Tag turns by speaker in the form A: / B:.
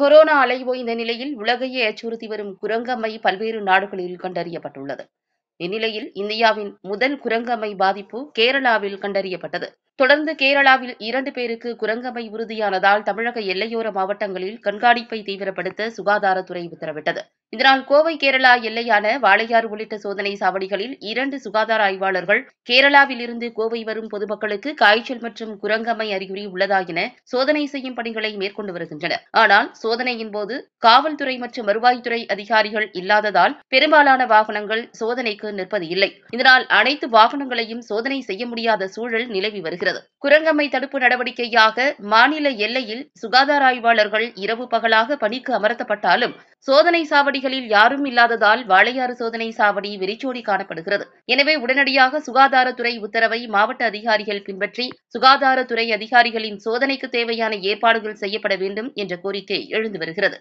A: corona அலை ஓய்ந்த நிலையில் உலகையே அச்சுறுத்தி வரும் குரங்கம்மை பல்வேறு நாடுகளில் கண்டறியப்பட்டுள்ளது இந்நிலையில் இந்தியாவின் முதல் குரங்கம்மை பாதிப்பு கேரளாவில் கண்டறியப்பட்டது தொடர்ந்து கேரளாவில் இரண்டு பேருக்கு குரங்கம்மை உறுதியானதால் தமிழக எல்லையோர மாவட்டங்களில் கண்காணிப்பை தீவிரப்படுத்த சுகாதாரத்துறை உத்தரவிட்டது இதனால் கோவை கேரளா எல்லையான வாளையார் உள்ளிட்ட சோதனை சாவடிகளில் இரண்டு சுகாதார ஆய்வாளர்கள் கேரளாவில் இருந்து கோவை வரும் பொதுமக்களுக்கு காய்ச்சல் மற்றும் குரங்கம்மை அறிகுறி உள்ளதா என சோதனை செய்யும் பணிகளை மேற்கொண்டு வருகின்றனர் ஆனால் சோதனையின் போது காவல்துறை மற்றும் வருவாய்த்துறை அதிகாரிகள் இல்லாததால் பெரும்பாலான வாகனங்கள் சோதனைக்கு நிற்பது இல்லை இதனால் அனைத்து வாகனங்களையும் சோதனை செய்ய முடியாத சூழல் நிலவி வருகிறது குரங்கம்மை தடுப்பு நடவடிக்கையாக மாநில எல்லையில் சுகாதார ஆய்வாளர்கள் இரவு பகலாக பணிக்கு அமர்த்தப்பட்டாலும் சோதனை சாவடிகளில் யாரும் இல்லாததால் வாழையாறு சோதனை சாவடி வெறிச்சோடி காணப்படுகிறது எனவே உடனடியாக சுகாதாரத்துறை உத்தரவை மாவட்ட அதிகாரிகள் பின்பற்றி சுகாதாரத்துறை அதிகாரிகளின் சோதனைக்கு தேவையான ஏற்பாடுகள் செய்யப்பட வேண்டும் என்ற கோரிக்கை எழுந்து வருகிறது